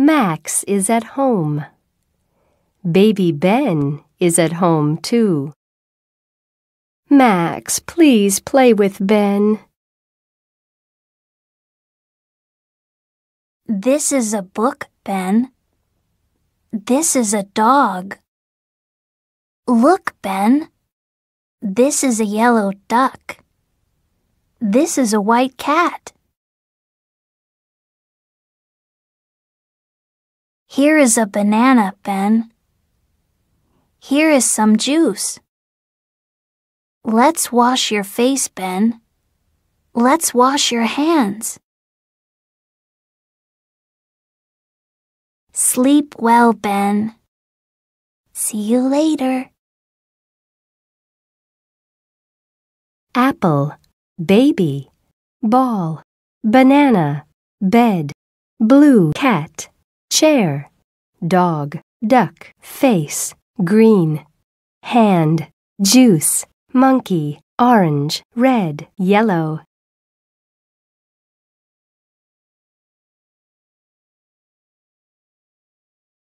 Max is at home. Baby Ben is at home too. Max, please play with Ben. This is a book, Ben. This is a dog. Look, Ben. This is a yellow duck. This is a white cat. Here is a banana, Ben. Here is some juice. Let's wash your face, Ben. Let's wash your hands. Sleep well, Ben. See you later. Apple, baby, ball, banana, bed, blue cat chair, dog, duck, face, green, hand, juice, monkey, orange, red, yellow,